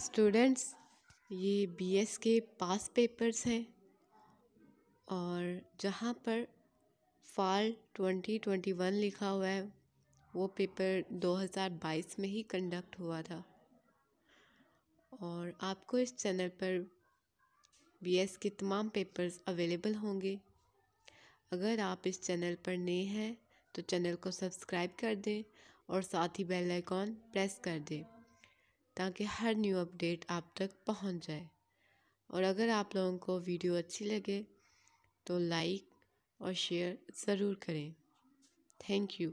students ये BS के पास papers हैं और जहाँ पर फॉल 2021 लिखा हुआ है वो पेपर 2022 में ही कंडक्ट हुआ था और आपको इस चैनल पर बीएस के तमाम पेपर्स अवेलेबल होंगे अगर आप इस चैनल पर नए हैं तो चैनल को सब्सक्राइब कर दें और साथ ही बेल आइकॉन प्रेस कर दें ताकि हर न्यू अपडेट आप तक पहुंच जाए और अगर आप लोगों को वीडियो अच्छी लगे तो लाइक और शेयर ज़रूर करें थैंक यू